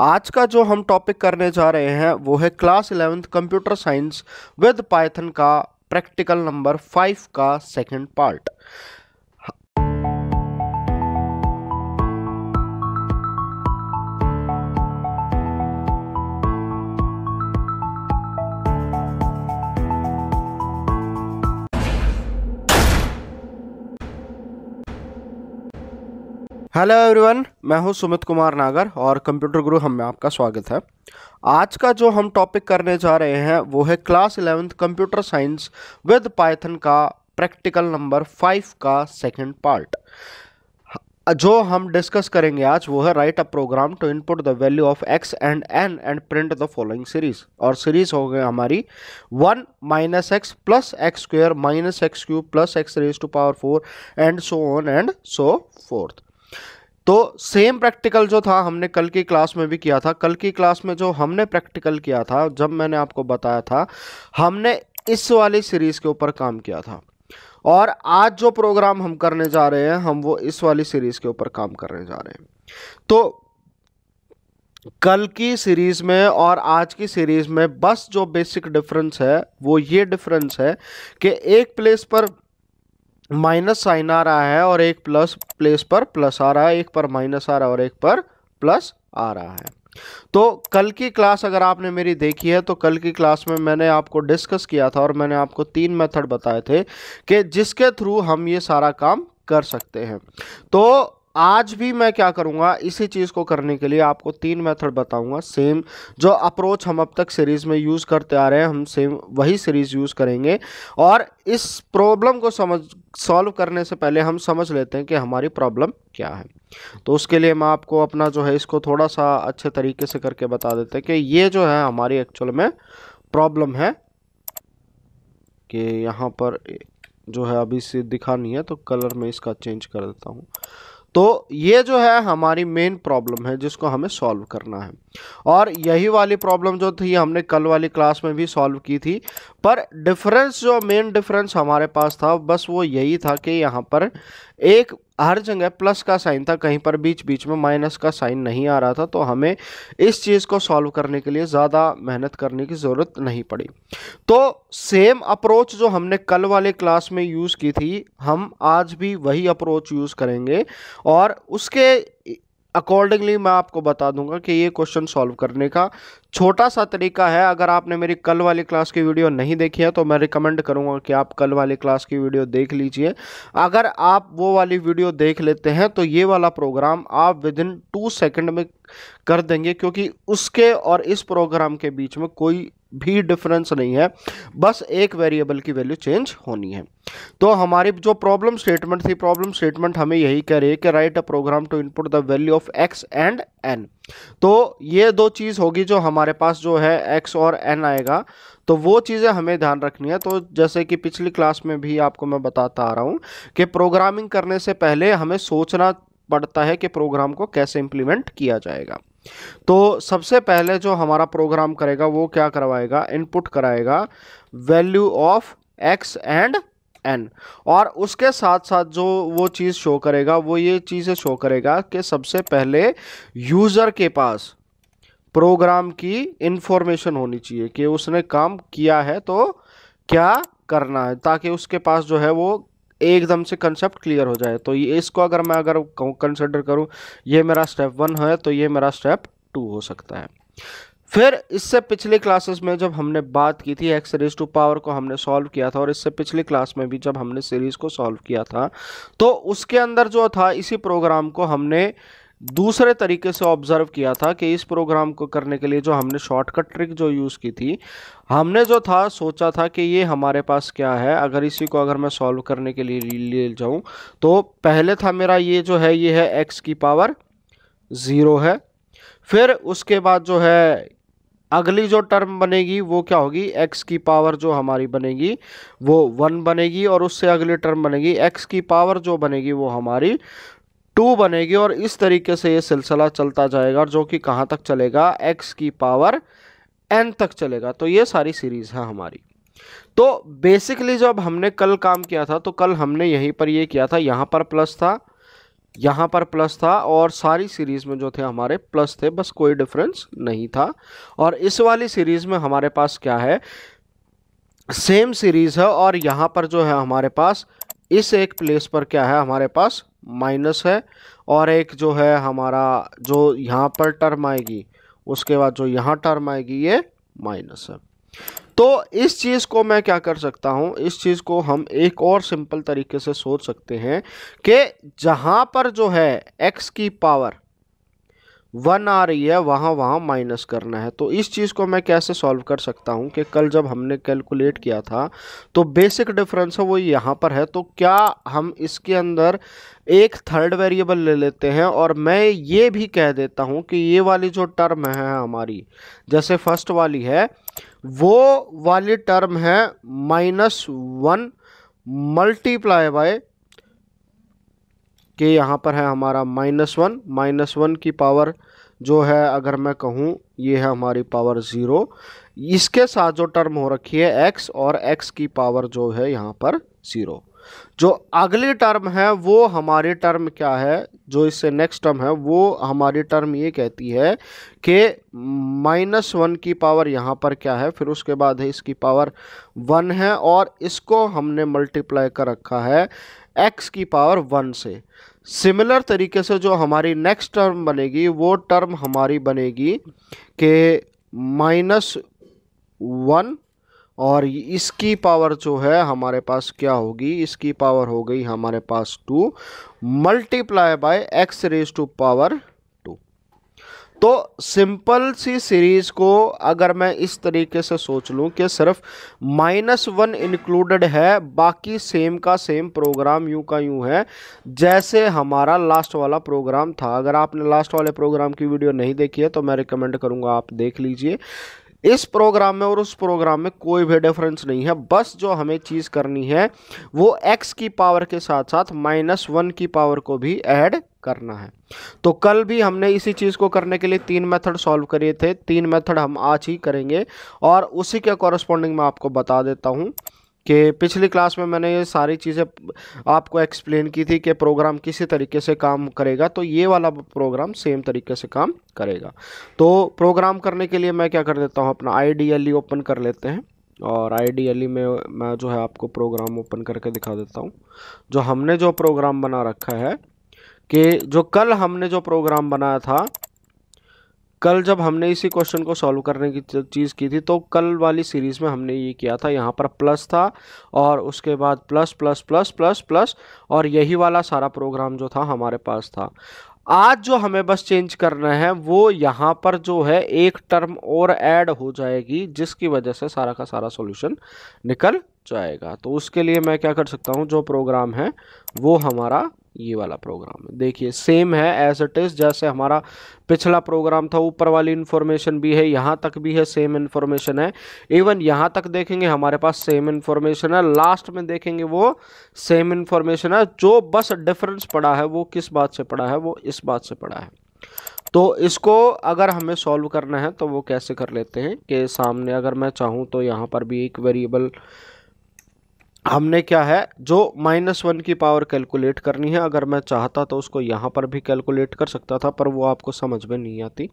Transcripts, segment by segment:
आज का जो हम टॉपिक करने जा रहे हैं वो है class eleventh computer science with Python का प्रैक्टिकल नंबर फाइव का सेकंड पार्ट हेलो एवरीवन मैं हूं सुमित कुमार नागर और कंप्यूटर गुरु हम में आपका स्वागत है आज का जो हम टॉपिक करने जा रहे हैं वो है class eleventh computer science with Python का प्रैक्टिकल नंबर फाइव का सेकंड पार्ट जो हम डिस्कस करेंगे आज वो है write a program to input the value of X and N and print the following series और सीरीज हो गए हमारी one minus X plus X square minus X cube plus X raise to power four and so on and so forth तो same practical जो था हमने कल की क्लास में भी किया था कल की क्लास में जो हमने प्रैक्टिकल किया था जब मैंने आपको बताया था हमने इस वाली सीरीज़ के ऊपर काम किया था और आज जो प्रोग्राम हम करने जा रहे हैं हम वो इस वाली सीरीज़ के ऊपर काम करने जा रहे हैं तो कल की सीरीज़ में और आज की सीरीज़ में बस जो बेसिक डिफरेंस है वो ये डिफरेंस है कि एक प्लेस पर माइनस साइन आ रहा है और एक प्लस प्लेस पर प्लस आ रहा है एक पर माइनस आ रहा है और एक पर प्लस आ रहा है तो कल की क्लास अगर आपने मेरी देखी है तो कल की क्लास में मैंने आपको डिस्कस किया था और मैंने आपको तीन मेथड बताए थे कि जिसके थ्रू हम ये सारा काम कर सकते हैं तो आज भी मैं क्या करूँगा इसी चीज़ को करने के लिए आपको तीन मेथड बताऊँगा सेम जो अप्रोच हम अब तक सीरीज़ में यूज़ करते आ रहे हैं हम सेम वही सीरीज़ यूज़ करेंगे और इस प्रॉब्लम को समझ सॉल्व करने से पहले हम समझ लेते हैं कि हमारी प्रॉब्लम क्या है तो उसके लिए मैं आपको अपना जो है इसको थोड़ा सा अच्छे तरीके से करके बता देते हैं कि ये जो है हमारी एक्चुअल में प्रॉब्लम है कि यहाँ पर जो है अभी से दिखा नहीं है तो कलर में इसका चेंज कर देता हूँ तो ये जो है हमारी मेन प्रॉब्लम है जिसको हमें सॉल्व करना है और यही वाली प्रॉब्लम जो थी हमने कल वाली क्लास में भी सॉल्व की थी पर डिफरेंस जो मेन डिफरेंस हमारे पास था बस वो यही था कि यहाँ पर एक हर जगह प्लस का साइन था कहीं पर बीच बीच में माइनस का साइन नहीं आ रहा था तो हमें इस चीज़ को सॉल्व करने के लिए ज़्यादा मेहनत करने की ज़रूरत नहीं पड़ी तो सेम अप्रोच जो हमने कल वाले क्लास में यूज़ की थी हम आज भी वही अप्रोच यूज़ करेंगे और उसके अकॉर्डिंगली मैं आपको बता दूंगा कि ये क्वेश्चन सॉल्व करने का छोटा सा तरीका है अगर आपने मेरी कल वाली क्लास की वीडियो नहीं देखी है तो मैं रिकमेंड करूंगा कि आप कल वाली क्लास की वीडियो देख लीजिए अगर आप वो वाली वीडियो देख लेते हैं तो ये वाला प्रोग्राम आप विद इन टू सेकेंड में कर देंगे क्योंकि उसके और इस प्रोग्राम के बीच में कोई भी डिफरेंस नहीं है बस एक वेरिएबल की वैल्यू चेंज होनी है तो हमारी जो प्रॉब्लम स्टेटमेंट थी प्रॉब्लम स्टेटमेंट हमें यही कह रही है कि write a program to input the value of X and N तो ये दो चीज़ होगी जो हमारे पास जो है एक्स और एन आएगा तो वो चीज़ें हमें ध्यान रखनी है तो जैसे कि पिछली क्लास में भी आपको मैं बताता आ रहा हूँ कि प्रोग्रामिंग करने से पहले हमें सोचना पड़ता है कि प्रोग्राम को कैसे इम्प्लीमेंट किया जाएगा तो सबसे पहले जो हमारा प्रोग्राम करेगा वो क्या करवाएगा इनपुट कराएगा value of X and N और उसके साथ साथ जो वो चीज़ शो करेगा वो ये चीज़ें शो करेगा कि सबसे पहले यूज़र के पास प्रोग्राम की इंफॉर्मेशन होनी चाहिए कि उसने काम किया है तो क्या करना है ताकि उसके पास जो है वो एकदम से कंसेप्ट क्लियर हो जाए तो ये इसको अगर मैं अगर कंसिडर करूँ ये मेरा स्टेप वन है तो ये मेरा स्टेप टू हो सकता है फिर इससे पिछले क्लासेस में जब हमने बात की थी एक्स सीरीज टू पावर को हमने सॉल्व किया था और इससे पिछले क्लास में भी जब हमने सीरीज़ को सॉल्व किया था तो उसके अंदर जो था इसी प्रोग्राम को हमने दूसरे तरीके से ऑब्जर्व किया था कि इस प्रोग्राम को करने के लिए जो हमने शॉर्टकट ट्रिक जो यूज़ की थी हमने जो था सोचा था कि ये हमारे पास क्या है अगर इसी को अगर मैं सॉल्व करने के लिए ले जाऊँ तो पहले था मेरा ये जो है ये है एक्स की पावर ज़ीरो है फिर उसके बाद जो है अगली जो टर्म बनेगी वो क्या होगी x की पावर जो हमारी बनेगी वो वन बनेगी और उससे अगली टर्म बनेगी x की पावर जो बनेगी वो हमारी टू बनेगी और इस तरीके से ये सिलसिला चलता जाएगा जो कि कहाँ तक चलेगा एक्स की पावर एन तक चलेगा तो ये सारी सीरीज़ है हमारी तो बेसिकली जब हमने कल काम किया था तो कल हमने यहीं पर ये किया था यहाँ पर प्लस था यहाँ पर प्लस था और सारी सीरीज़ में जो थे हमारे प्लस थे बस कोई डिफरेंस नहीं था और इस वाली सीरीज़ में हमारे पास क्या है सेम सीरीज़ है और यहाँ पर जो है हमारे पास इस एक प्लेस पर क्या है हमारे पास माइनस है और एक जो है हमारा जो यहाँ पर टर्म आएगी उसके बाद जो यहाँ टर्म आएगी ये माइनस है तो इस चीज़ को मैं क्या कर सकता हूँ इस चीज़ को हम एक और सिंपल तरीके से सोच सकते हैं कि जहाँ पर जो है x की पावर वन आ रही है वहाँ वहाँ माइनस करना है तो इस चीज़ को मैं कैसे सॉल्व कर सकता हूँ कि कल जब हमने कैलकुलेट किया था तो बेसिक डिफरेंस है वो यहाँ पर है तो क्या हम इसके अंदर एक थर्ड वेरिएबल ले लेते हैं और मैं ये भी कह देता हूँ कि ये वाली जो टर्म है हमारी जैसे फर्स्ट वाली है वो वाली टर्म है माइनस वन मल्टीप्लाई बाय के यहाँ पर है हमारा माइनस वन माइनस वन की पावर जो है अगर मैं कहूँ ये है हमारी पावर ज़ीरो इसके साथ जो टर्म हो रखी है एक्स और एक्स की पावर जो है यहाँ पर ज़ीरो जो अगली टर्म है वो हमारी टर्म क्या है जो इससे नेक्स्ट टर्म है वो हमारी टर्म ये कहती है कि माइनस वन की पावर यहाँ पर क्या है फिर उसके बाद है इसकी पावर वन है और इसको हमने मल्टीप्लाई कर रखा है एक्स की पावर वन से सिमिलर तरीके से जो हमारी नेक्स्ट टर्म बनेगी वो टर्म हमारी बनेगी कि माइनस वन और इसकी पावर जो है हमारे पास क्या होगी इसकी पावर हो गई हमारे पास two multiply by X raise to power तो सिंपल सी सीरीज़ को अगर मैं इस तरीके से सोच लूँ कि सिर्फ माइनस वन इंक्लूडेड है बाकी सेम का सेम प्रोग्राम यूं का यूं है जैसे हमारा लास्ट वाला प्रोग्राम था अगर आपने लास्ट वाले प्रोग्राम की वीडियो नहीं देखी है तो मैं रिकमेंड करूँगा आप देख लीजिए इस प्रोग्राम में और उस प्रोग्राम में कोई भी डिफरेंस नहीं है बस जो हमें चीज़ करनी है वो एक्स की पावर के साथ साथ माइनस वन की पावर को भी ऐड करना है तो कल भी हमने इसी चीज़ को करने के लिए तीन मेथड सॉल्व करे थे तीन मेथड हम आज ही करेंगे और उसी के कॉरस्पॉन्डिंग मैं आपको बता देता हूँ कि पिछली क्लास में मैंने ये सारी चीज़ें आपको एक्सप्लेन की थी कि प्रोग्राम किसी तरीके से काम करेगा तो ये वाला प्रोग्राम सेम तरीके से काम करेगा तो प्रोग्राम करने के लिए मैं क्या कर देता हूँ अपना आई ओपन कर लेते हैं और आई में मैं जो है आपको प्रोग्राम ओपन करके दिखा देता हूँ जो हमने जो प्रोग्राम बना रखा है कि जो कल हमने जो प्रोग्राम बनाया था कल जब हमने इसी क्वेश्चन को सॉल्व करने की चीज़ की थी तो कल वाली सीरीज़ में हमने ये किया था यहाँ पर प्लस था और उसके बाद plus plus plus plus plus और यही वाला सारा प्रोग्राम जो था हमारे पास था आज जो हमें बस चेंज करना है वो यहाँ पर जो है एक टर्म और ऐड हो जाएगी जिसकी वजह से सारा का सारा सॉल्यूशन निकल जाएगा तो उसके लिए मैं क्या कर सकता हूँ जो प्रोग्राम है वो हमारा ये वाला प्रोग्राम है देखिए सेम है एज इट इज़ जैसे हमारा पिछला प्रोग्राम था ऊपर वाली इन्फॉर्मेशन भी है यहाँ तक भी है सेम इन्फॉर्मेशन है इवन यहाँ तक देखेंगे हमारे पास सेम इन्फॉर्मेशन है लास्ट में देखेंगे वो सेम इन्फॉर्मेशन है जो बस डिफरेंस पड़ा है वो किस बात से पड़ा है वो इस बात से पड़ा है तो इसको अगर हमें सॉल्व करना है तो वो कैसे कर लेते हैं कि सामने अगर मैं चाहूँ तो यहाँ पर भी एक वेरिएबल हमने क्या है जो माइनस वन की पावर कैलकुलेट करनी है अगर मैं चाहता तो उसको यहाँ पर भी कैलकुलेट कर सकता था पर वो आपको समझ में नहीं आती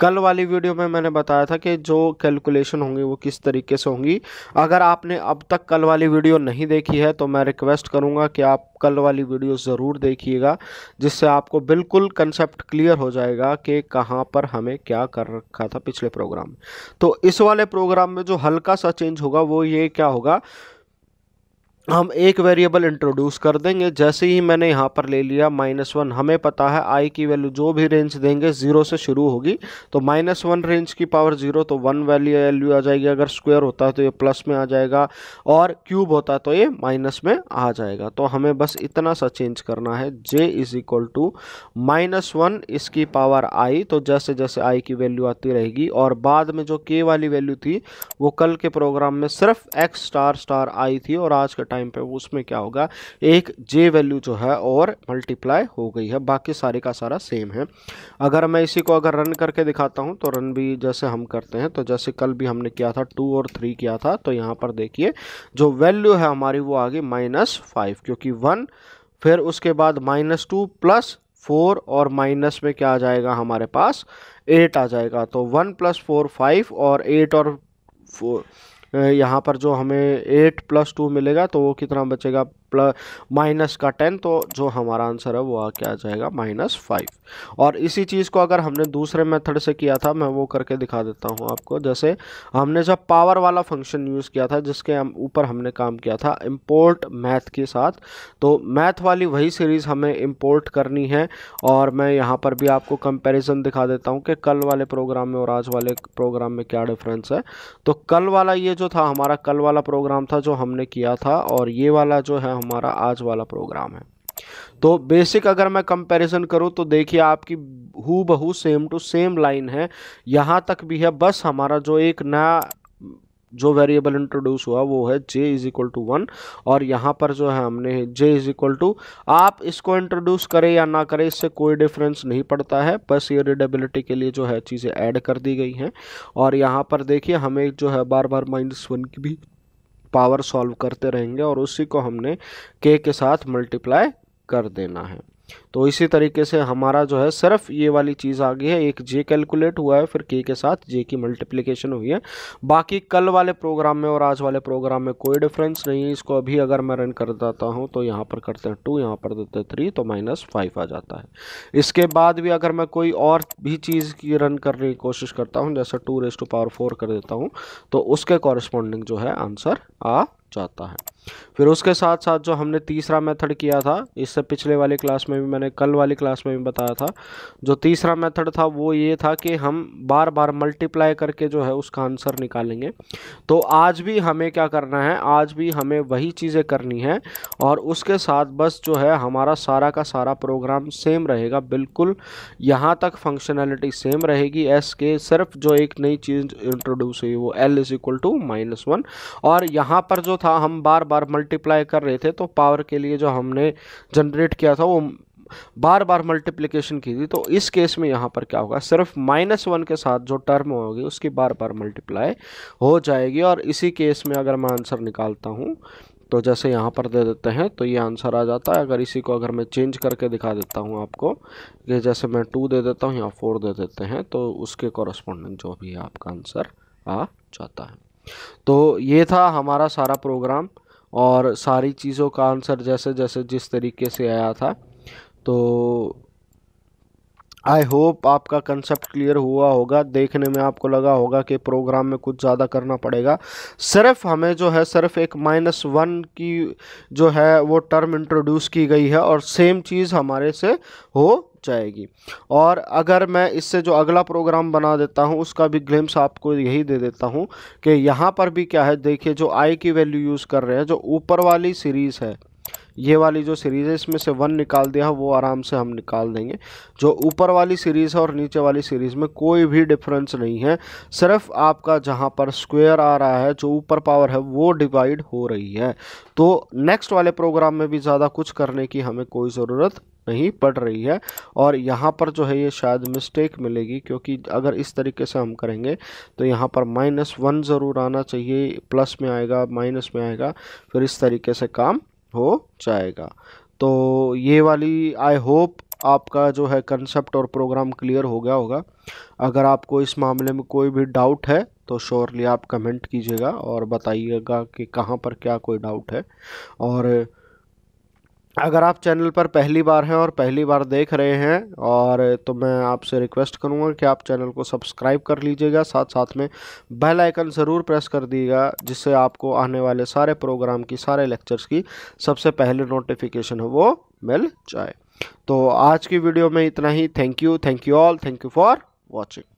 कल वाली वीडियो में मैंने बताया था कि जो कैलकुलेशन होंगी वो किस तरीके से होंगी अगर आपने अब तक कल वाली वीडियो नहीं देखी है तो मैं रिक्वेस्ट करूँगा कि आप कल वाली वीडियो ज़रूर देखिएगा जिससे आपको बिल्कुल कंसेप्ट क्लियर हो जाएगा कि कहाँ पर हमें क्या कर रखा था पिछले प्रोग्राम में तो इस वाले प्रोग्राम में जो हल्का सा चेंज होगा वो ये क्या होगा हम एक वेरिएबल इंट्रोड्यूस कर देंगे जैसे ही मैंने यहाँ पर ले लिया माइनस वन हमें पता है आई की वैल्यू जो भी रेंज देंगे ज़ीरो से शुरू होगी तो माइनस वन रेंज की पावर ज़ीरो तो वन वैल्यू वैल्यू आ जाएगी अगर स्क्वायर होता है तो ये प्लस में आ जाएगा और क्यूब होता तो ये माइनस में आ जाएगा तो हमें बस इतना सा चेंज करना है J is equal to minus one इसकी पावर आई तो जैसे जैसे आई की वैल्यू आती रहेगी और बाद में जो के वाली वैल्यू थी वो कल के प्रोग्राम में सिर्फ एक्स स्टार स्टार आई थी और आज का टाइम पे उसमें क्या होगा एक जे वैल्यू जो है और मल्टीप्लाई हो गई है बाकी सारे का सारा सेम है अगर मैं इसी को अगर रन करके दिखाता हूँ तो रन भी जैसे हम करते हैं तो जैसे कल भी हमने किया था टू और थ्री किया था तो यहाँ पर देखिए जो वैल्यू है हमारी वो आ गई माइनस क्योंकि वन फिर उसके बाद माइनस टू प्लस फोर और माइनस में क्या आ जाएगा हमारे पास एट आ जाएगा तो वन प्लस फोर फाइव और एट और फोर यहाँ पर जो हमें एट प्लस टू मिलेगा तो वो कितना बचेगा प्लस मतलब माइनस का टेन तो जो हमारा आंसर है वो आके आ जाएगा माइनस फाइव और इसी चीज़ को अगर हमने दूसरे मेथड से किया था मैं वो करके दिखा देता हूँ आपको जैसे हमने जब पावर वाला फंक्शन यूज़ किया था जिसके ऊपर हम, हमने काम किया था इम्पोर्ट मैथ के साथ तो मैथ वाली वही सीरीज़ हमें इम्पोर्ट करनी है और मैं यहाँ पर भी आपको कंपेरिजन दिखा देता हूँ कि कल वाले प्रोग्राम में और आज वाले प्रोग्राम में क्या डिफरेंस है तो कल वाला ये जो था हमारा कल वाला प्रोग्राम था जो हमने किया था और ये वाला जो है हम हमारा आज वाला प्रोग्राम है तो बेसिक अगर मैं कंपैरिजन करूं तो देखिए आपकी हु बहू सेम टू सेम लाइन है यहाँ तक भी है बस हमारा जो एक नया जो वेरिएबल इंट्रोड्यूस हुआ वो है J is equal to one और यहाँ पर जो है हमने जे इज इक्वल टू आप इसको इंट्रोड्यूस करें या ना करें इससे कोई डिफरेंस नहीं पड़ता है बस ये रीडेबिलिटी के लिए जो है चीज़ें ऐड कर दी गई हैं और यहाँ पर देखिए हमें जो है बार बार माइनस वन की भी पावर सॉल्व करते रहेंगे और उसी को हमने के के साथ मल्टीप्लाई कर देना है तो इसी तरीके से हमारा जो है सिर्फ ये वाली चीज़ आ गई है एक जे कैलकुलेट हुआ है फिर के के साथ जे की मल्टीप्लिकेशन हुई है बाकी कल वाले प्रोग्राम में और आज वाले प्रोग्राम में कोई डिफरेंस नहीं है इसको अभी अगर मैं रन कर देता हूँ तो यहाँ पर करते हैं टू यहाँ पर देते हैं थ्री तो माइनस फाइव आ जाता है इसके बाद भी अगर मैं कोई और भी चीज़ की रन करने की कोशिश करता हूँ जैसे two raise to power four कर देता हूँ तो उसके कॉरस्पॉन्डिंग जो है आंसर आ जाता है फिर उसके साथ साथ जो हमने तीसरा मेथड किया था इससे पिछले वाली क्लास में भी मैंने कल वाली क्लास में भी बताया था जो तीसरा मेथड था वो ये था कि हम बार बार मल्टीप्लाई करके जो है उसका आंसर निकालेंगे तो आज भी हमें क्या करना है आज भी हमें वही चीज़ें करनी है और उसके साथ बस जो है हमारा सारा का सारा प्रोग्राम सेम रहेगा बिल्कुल यहाँ तक फंक्शनैलिटी सेम रहेगी एस के सिर्फ जो एक नई चीज़ इंट्रोड्यूस हुई वो L is equal to minus one और यहाँ पर जो था हम बार बार मल्टीप्लाई कर रहे थे तो पावर के लिए जो हमने जनरेट किया था वो बार बार मल्टीप्लिकेशन की थी तो इस केस में यहाँ पर क्या होगा सिर्फ माइनस वन के साथ जो टर्म होगी उसकी बार बार मल्टीप्लाई हो जाएगी और इसी केस में अगर मैं आंसर निकालता हूँ तो जैसे यहाँ पर दे देते हैं तो ये आंसर आ जाता है अगर इसी को अगर मैं चेंज करके दिखा देता हूँ आपको कि जैसे मैं टू दे देता हूँ या फोर दे देते हैं तो उसके कॉरस्पॉन्डिंग जो भी आपका आंसर आ जाता है तो ये था हमारा सारा प्रोग्राम और सारी चीज़ों का आंसर जैसे जैसे जिस तरीके से आया था तो आई होप आपका कंसेप्ट क्लियर हुआ होगा देखने में आपको लगा होगा कि प्रोग्राम में कुछ ज़्यादा करना पड़ेगा सिर्फ हमें जो है सिर्फ एक माइनस वन की जो है वो टर्म इंट्रोड्यूस की गई है और सेम चीज़ हमारे से हो जाएगी और अगर मैं इससे जो अगला प्रोग्राम बना देता हूँ उसका भी ग्लिम्स आपको यही दे देता हूँ कि यहाँ पर भी क्या है देखिए जो आई की वैल्यू यूज़ कर रहे हैं जो ऊपर वाली सीरीज़ है ये वाली जो सीरीज़ है इसमें से वन निकाल दिया वो आराम से हम निकाल देंगे जो ऊपर वाली सीरीज़ है और नीचे वाली सीरीज़ में कोई भी डिफरेंस नहीं है सिर्फ आपका जहाँ पर स्क्वायर आ रहा है जो ऊपर पावर है वो डिवाइड हो रही है तो नेक्स्ट वाले प्रोग्राम में भी ज़्यादा कुछ करने की हमें कोई ज़रूरत नहीं पड़ रही है और यहाँ पर जो है ये शायद मिस्टेक मिलेगी क्योंकि अगर इस तरीके से हम करेंगे तो यहाँ पर माइनस वन ज़रूर आना चाहिए प्लस में आएगा माइनस में आएगा फिर इस तरीके से काम हो जाएगा तो ये वाली आई होप आपका जो है कंसेप्ट और प्रोग्राम क्लियर हो गया होगा अगर आपको इस मामले में कोई भी डाउट है तो श्योरली आप कमेंट कीजिएगा और बताइएगा कि कहाँ पर क्या कोई डाउट है और अगर आप चैनल पर पहली बार हैं और पहली बार देख रहे हैं और तो मैं आपसे रिक्वेस्ट करूंगा कि आप चैनल को सब्सक्राइब कर लीजिएगा साथ साथ में बेल आइकन ज़रूर प्रेस कर दीजिएगा जिससे आपको आने वाले सारे प्रोग्राम की सारे लेक्चर्स की सबसे पहले नोटिफिकेशन हो वो मिल जाए तो आज की वीडियो में इतना ही thank you thank you all thank you for watching